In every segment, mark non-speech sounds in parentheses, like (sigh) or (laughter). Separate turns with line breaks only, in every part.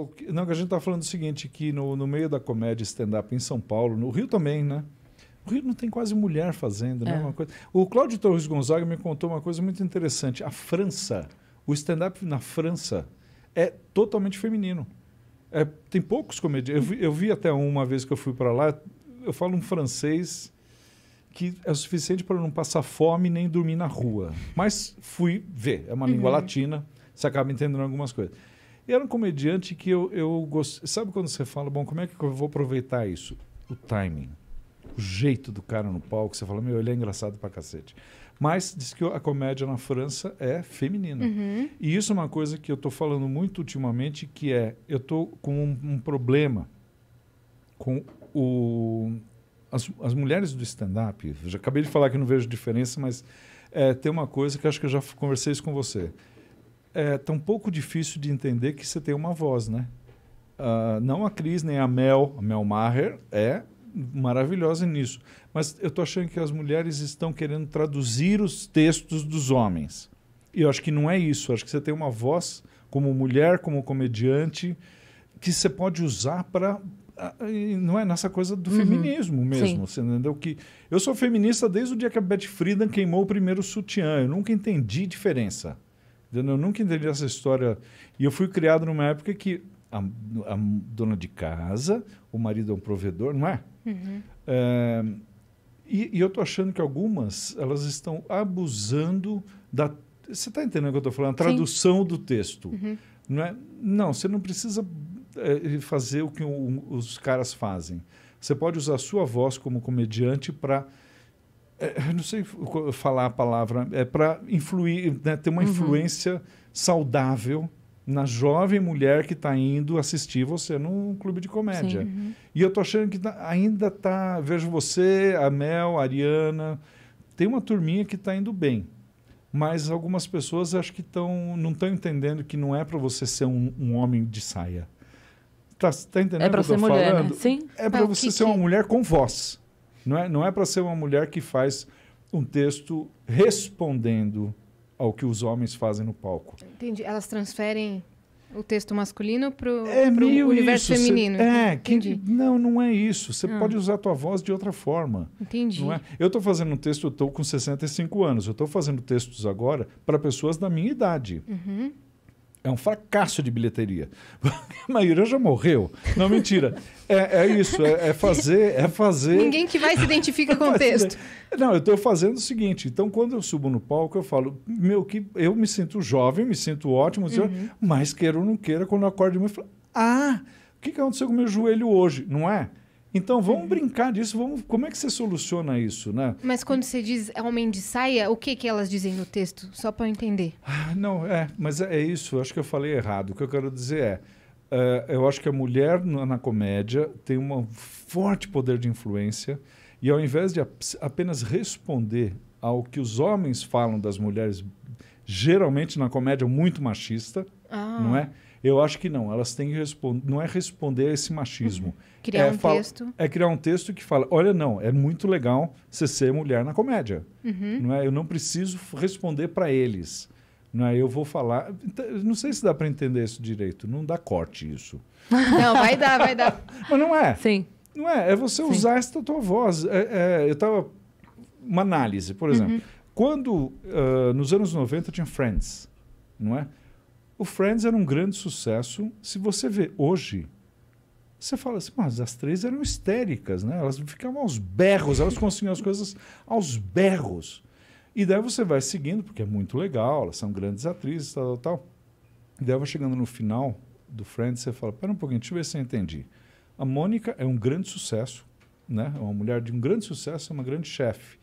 o que, não, a gente está falando o seguinte, que no, no meio da comédia stand-up em São Paulo, no Rio também, né? O Rio não tem quase mulher fazendo, né? É. Uma coisa. O Cláudio Torres Gonzaga me contou uma coisa muito interessante. A França, o stand-up na França é totalmente feminino. É, tem poucos comediantes. Eu, eu vi até uma vez que eu fui para lá, eu falo um francês que é o suficiente para não passar fome nem dormir na rua. Mas fui ver. É uma uhum. língua latina, você acaba entendendo algumas coisas. E era um comediante que eu, eu Sabe quando você fala, bom, como é que eu vou aproveitar isso? O timing. O jeito do cara no palco. Você fala, meu, ele é engraçado pra cacete. Mas diz que a comédia na França é feminina. Uhum. E isso é uma coisa que eu tô falando muito ultimamente, que é, eu tô com um, um problema com o... As, as mulheres do stand-up, já acabei de falar que não vejo diferença, mas é, tem uma coisa que acho que eu já conversei isso com você é tão pouco difícil de entender que você tem uma voz, né? Uh, não a Cris nem a Mel, a Mel Maher é maravilhosa nisso, mas eu tô achando que as mulheres estão querendo traduzir os textos dos homens. E eu acho que não é isso. Eu acho que você tem uma voz como mulher, como comediante, que você pode usar para ah, não é nessa coisa do uhum. feminismo mesmo, Sim. você entendeu que eu sou feminista desde o dia que a Betty Friedan queimou o primeiro sutiã. Eu nunca entendi diferença. Eu nunca entendi essa história. E eu fui criado numa época que a, a dona de casa, o marido é um provedor, não é? Uhum. é e, e, eu tô achando que algumas elas estão abusando da. Você está entendendo o que eu estou falando? A tradução Sim. do texto. Uhum. Não, é? não, você não precisa é, fazer o que os caras fazem. Você pode usar a sua voz como comediante para é, é, não sei falar a palavra, é para influir, né, ter uma uhum. influência saudável na jovem mulher que está indo assistir você num clube de comédia. Sim, uhum. E eu tô achando que tá, ainda tá, vejo você, a Mel, a Ariana, tem uma turminha que está indo bem. Mas algumas pessoas acho que estão não estão entendendo que não é para você ser um, um homem de saia. Tá, tá entendendo é para ser mulher, né? falando? Né? Sim. É para é, ah, você que, ser que... uma mulher com voz. Não é, não é para ser uma mulher que faz um texto respondendo ao que os homens fazem no palco.
Entendi. Elas transferem o texto masculino
para o é universo isso. feminino. Cê, é, Que, não, não é isso. Você ah. pode usar a tua voz de outra forma. Entendi. É? Eu estou fazendo um texto, eu estou com 65 anos, eu estou fazendo textos agora para pessoas da minha idade. Uhum é um fracasso de bilheteria. A (laughs) maioria já morreu. Não, mentira. É, é isso, é, é, fazer, é fazer. Ninguém que vai se identifica com o texto. Não, eu estou fazendo o seguinte. Então, quando eu subo no palco, eu falo, meu, que eu me sinto jovem, me sinto ótimo, assim, uhum. mas queira ou não queira, quando eu acordo de eu falo, ah, o que, que aconteceu com o meu joelho hoje? Não é? Então vamos uhum. brincar disso, vamos, como é que você soluciona isso, né?
Mas quando você diz é homem de saia, o que que elas dizem no texto? Só para eu entender. Ah,
não, é, mas é, é isso, acho que eu falei errado. O que eu quero dizer é, uh, eu acho que a mulher na, na comédia tem um forte poder de influência e ao invés de apenas responder ao que os homens falam das mulheres, geralmente na comédia muito machista, ah. não é? Eu acho que não. Elas têm que responder. Não é responder a esse machismo. Uhum. criar é um texto. É criar um texto que fala: olha, não, é muito legal você ser mulher na comédia. Uhum. Não é? Eu não preciso responder para eles. Não é? Eu vou falar. Então, não sei se dá para entender isso direito. Não dá corte isso. (laughs) Não, vai dar, vai dar. (laughs) Mas não é. Sim. Não é. É você Sim. usar essa tua voz. É, é, eu tava. Uma análise, por exemplo. Uhum. Quando, uh, nos anos 90, tinha Friends, não é? O Friends era um grande sucesso. Se você vê hoje, você fala assim, mas as três eram histéricas, né? Elas ficavam aos berros, elas conseguiam as coisas aos berros. E daí você vai seguindo, porque é muito legal, elas são grandes atrizes, tal, tal, tal. E daí vai chegando no final do Friends, você fala, pera um pouquinho, deixa eu ver se eu entendi. A Mônica é um grande sucesso, né? É uma mulher de um grande sucesso, é uma grande chefe.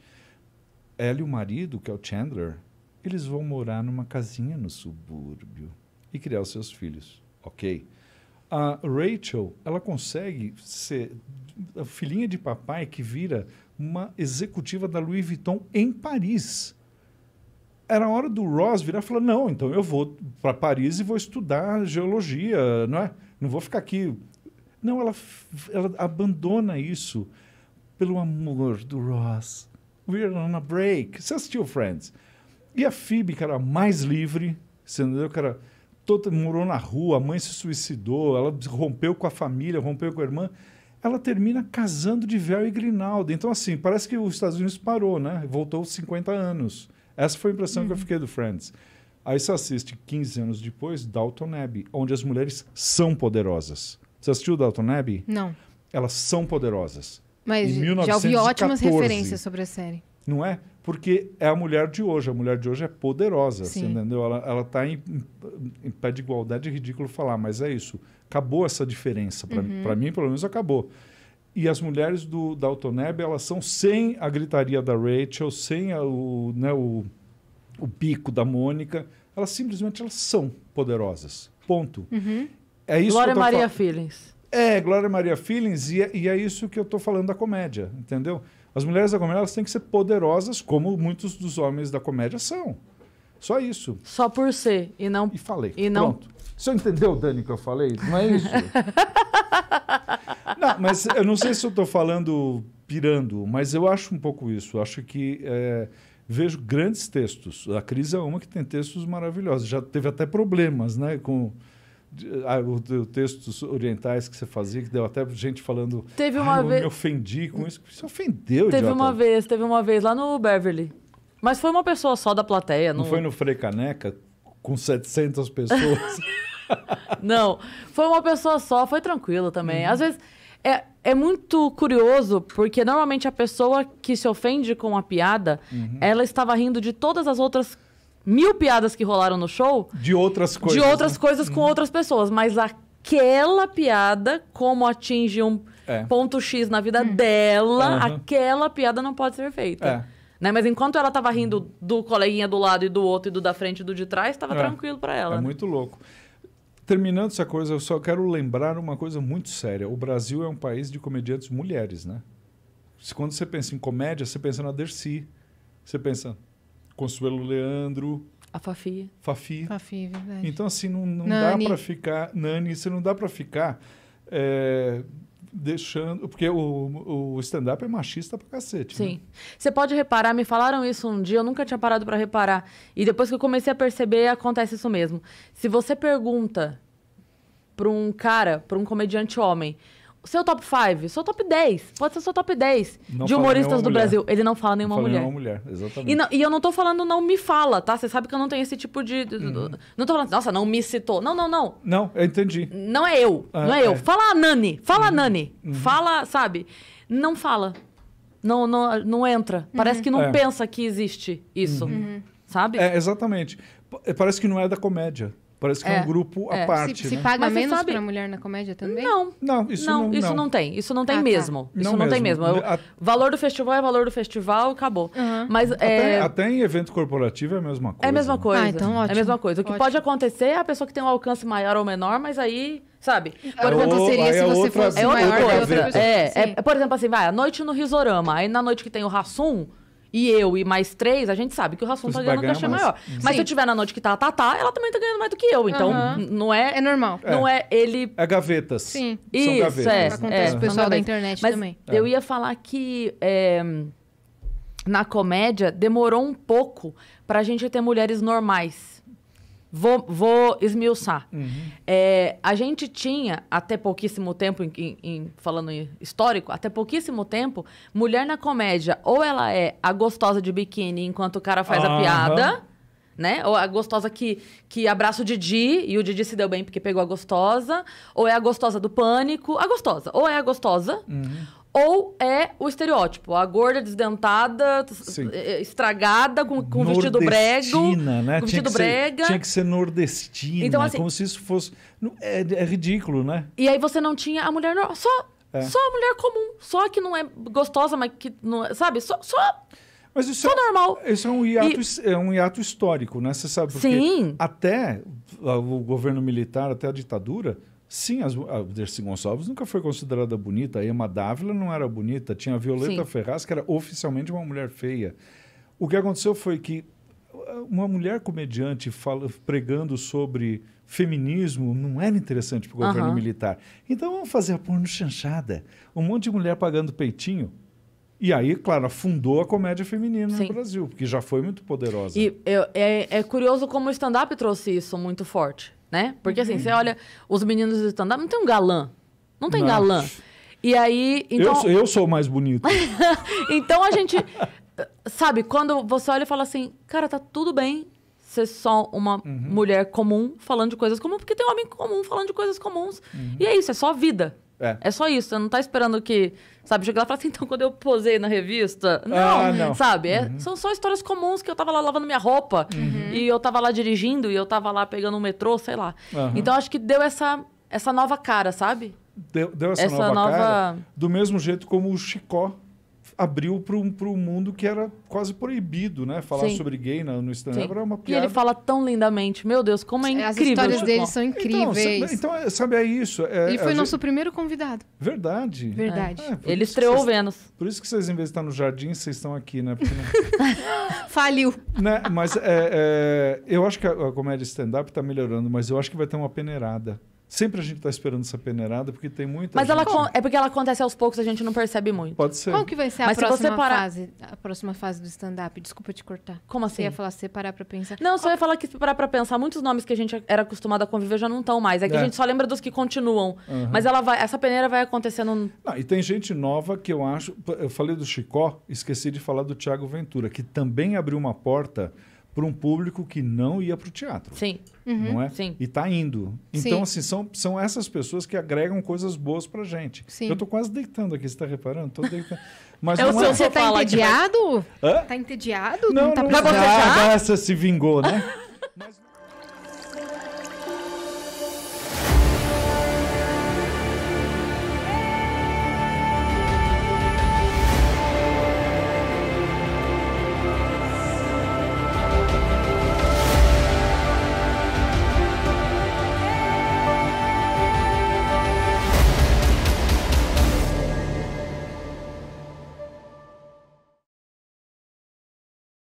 Ela e o marido, que é o Chandler, eles vão morar numa casinha no subúrbio e criar os seus filhos, ok? A Rachel, ela consegue ser a filhinha de papai que vira uma executiva da Louis Vuitton em Paris. Era a hora do Ross virar e falar: não, então eu vou para Paris e vou estudar geologia, não é? Não vou ficar aqui. Não, ela, ela abandona isso pelo amor do Ross. We're on a break. Você assistiu Friends? E a Phoebe, era mais livre, você entendeu, era morou na rua, a mãe se suicidou, ela rompeu com a família, rompeu com a irmã. Ela termina casando de véu e grinalda. Então, assim, parece que os Estados Unidos parou, né? Voltou 50 anos. Essa foi a impressão uhum. que eu uhum. fiquei do Friends. Aí você assiste 15 anos depois, Dalton Abbey, onde as mulheres são poderosas. Você assistiu Dalton Abbey? Não. Elas são poderosas. Mas 1914, já ouvi ótimas referências sobre a série. Não é? Porque é a mulher de hoje. A mulher de hoje é poderosa, entendeu? Ela está em, em, pé de igualdade, é ridículo falar, mas é isso. Acabou essa diferença. Para uhum. mim, pelo menos, acabou. E as mulheres do, da Autoneb, elas são sem a gritaria da Rachel, sem a, o, né, o, o pico da Mônica. Elas simplesmente elas são poderosas. Ponto. Uhum. É isso Glória Maria
Feelings.
É, Glória Maria Feelings, e é, e é isso que eu estou falando da comédia, entendeu? As mulheres da comédia elas têm que ser poderosas, como muitos dos homens da comédia são. Só isso. Só por ser e não. E falei. E não. Pronto. Você entendeu, Dani, que eu falei? Não é isso? (laughs) não, mas eu não sei se eu estou falando pirando, mas eu acho um pouco isso. Eu acho que é, vejo grandes textos. A Cris é uma que tem textos maravilhosos. Já teve até problemas, né? Com ah, o, o textos orientais que você fazia, que deu até gente falando. Teve uma vez. Eu me ofendi com isso. Você
ofendeu, Teve idiota. uma vez, teve uma vez lá no Beverly. Mas foi uma pessoa só da plateia. Não, não foi no
Frei Caneca, com 700 pessoas?
(laughs) não, foi uma pessoa só, foi tranquilo também. Uhum. Às vezes. É, é muito curioso, porque normalmente a pessoa que se ofende com a piada, uhum. ela estava rindo de todas as outras mil piadas que rolaram no show.
De outras
coisas. De outras né? coisas com hum. outras pessoas. Mas aquela piada, como atinge um é. ponto X na vida hum. dela, uhum. aquela piada não pode ser feita. É. Né? Mas enquanto ela tava rindo do coleguinha do lado e do outro e do da frente e do de trás, tava é. tranquilo para ela. É né? muito
louco. Terminando essa coisa, eu só quero lembrar uma coisa muito séria. O Brasil é um país de comediantes mulheres, né? Quando você pensa em comédia, você pensa na Dercy. Você pensa Consuelo Leandro. A Fafi. Fafi. Fafi, é verdade. Então, assim, não, não dá para ficar. Nani, você não dá para ficar é, deixando. Porque o, o stand-up é machista pra cacete. Né? Sim. Né?
Você pode reparar, me falaram isso um dia, eu nunca tinha parado para reparar. E depois que eu comecei a perceber, acontece isso mesmo. Se você pergunta para um cara, para um comediante homem, seu top 5, seu top 10, pode ser seu top 10 não de humoristas do Brasil. Ele não fala nenhuma não fala mulher. Nenhuma
mulher, exatamente. E, não,
e, eu não tô falando não me fala, tá? Você sabe que eu não tenho esse tipo de. Uhum. Não tô falando, nossa, não me citou. Não, não, não.
Não, eu entendi.
Não é eu. Ah, não é, é, eu. Fala a Nani. Fala a uhum. Nani. Uhum. Fala, sabe? Não fala. Não, não, não entra. Parece que não é. pensa que existe isso. Sabe? É,
exatamente. Parece que não é da comédia. Parece que é, é um grupo à é. parte. Se, se né? paga Mas menos sabe... para
mulher na comédia também? Não. Não, isso não, não isso não. não tem. Isso não tem ah, tá. mesmo. Tá. Isso não, não mesmo. tem mesmo. Eu, a... Valor do festival é valor do festival, acabou. Uhum. Mas até, é...
até, em evento corporativo é a mesma coisa. É
a mesma coisa. Ah, então ótimo. É a mesma coisa. O que ótimo. pode acontecer é a pessoa que tem um alcance maior ou menor, mas aí sabe? Por é exemplo, seria é se você outra, fosse é maior outra, outra, outra é, é, por exemplo, assim, vai, a noite no Risorama, aí na noite que tem o Rassum, e eu e mais três, a gente sabe que o Rassum tá ganhando um cachê maior. Mas se eu tiver na noite que tá a Tatá, tá, ela também tá ganhando mais do que eu. Então, uhum. não é. É normal. Não é, é ele.
É gavetas. Sim. Isso, gavetas. É, Acontece é, o pessoal da internet
Mas também. Eu ia falar que. É, na comédia, demorou um pouco pra gente ter mulheres normais. Vou, vou esmiuçar. Uhum. É, a gente tinha, até pouquíssimo tempo, em, em, falando em histórico, até pouquíssimo tempo, mulher na comédia, ou ela é a gostosa de biquíni enquanto o cara faz uhum. a piada, né? Ou a gostosa que, que abraça o Didi e o Didi se deu bem porque pegou a gostosa, ou é a gostosa do pânico, a gostosa, ou é a gostosa, uhum ou é o estereótipo, a gorda desdentada, Sim. Eh, eh, estragada, com, com vestido brego.
Né? Com tinha vestido brega. tinha que ser nordestina, então, assim, como se isso fosse. É, é, ridículo, né?
E aí você não tinha a mulher. Só, é. só a mulher comum, só que não é gostosa, mas que não. É, sabe? Só. só mas isso, tá é, normal. Isso
é um hiato, e... é um hiato histórico, né? Você sabe porque Sim. até ah, o governo militar, até a ditadura, Sim, as, a Dercy Gonçalves nunca foi considerada bonita. A Emma Dávila não era bonita. Tinha a Violeta Sim. Ferraz, que era oficialmente uma mulher feia. O que aconteceu foi que ah, uma mulher comediante fala, pregando sobre feminismo não era interessante para o governo militar. Então vamos fazer a porno chanchada. Um monte de mulher pagando peitinho e aí, claro, afundou a comédia feminina Sim. no Brasil, que já foi muito poderosa.
E eu, é, é curioso como o stand-up trouxe isso muito forte, né? Porque assim, uhum. assim, você olha os meninos do stand-up, não tem um galã. Não tem não. galã. E aí. Então... Eu, sou, eu
sou mais bonito.
(laughs) então a gente. Sabe, quando você olha e fala assim, cara, tá tudo bem ser só uma uhum. mulher comum falando de coisas comuns, porque tem um homem comum falando de coisas comuns. Uhum. E é isso, é só vida. É. é só isso, você não tá esperando que. Sabe, chegar lá e fala assim, (laughs) então quando eu posei na revista. Ah, não, ah, não. sabe? É, uhum. São só histórias comuns que eu tava lá lavando minha roupa uhum. e eu tava lá dirigindo e eu tava lá pegando um metrô, sei lá. Uhum. Então acho que deu essa, essa nova cara, sabe?
Deu, deu essa, essa nova, nova, cara. Do mesmo jeito como o Chicó abriu para um mundo que era quase proibido, né? Falar Sim. sobre gay no, no stand-up era uma piada. E ele
fala tão lindamente. Meu Deus, como é incrível. As histórias tipo. dele são então, incríveis. Então,
então, sabe, é isso. É, ele foi nosso gente...
primeiro convidado.
Verdade. Verdade. É, é, ele estreou o Vênus. Por isso que vocês, em vez de estar no jardim, vocês estão aqui, né? Não... (laughs) Faliu. Né? Mas é, é, eu acho que a, a comédia stand-up está melhorando, mas eu acho que vai ter uma peneirada. Sempre a gente está esperando essa peneirada, porque tem muita Mas gente... ela
é porque ela acontece aos poucos, a gente não percebe muito. Pode ser. Qual que vai ser a próxima se parar... fase? A próxima fase do stand-up? Desculpa te cortar. Como assim? Você ia falar se parar pra pensar. Não, só ia falar que se parar pra pensar, muitos nomes que a gente era acostumado a conviver já não estão mais. É que é. a gente só lembra dos que continuam. Uhum. Mas ela vai, essa peneira vai acontecendo...
Não, e tem gente nova que eu acho... Eu falei do Chicó, esqueci de falar do Tiago Ventura, que também abriu uma porta para um público que não ia para o teatro. Sim. Uhum. Não é? Sim. E está indo. Então, Sim. assim, são, são essas pessoas que agregam coisas boas para gente. Sim. Eu estou quase deitando aqui, você está reparando? Estou deitando. Mas é o é. você está entediado? Está
entediado? Não, não, tá não, não, não,
não, não, não,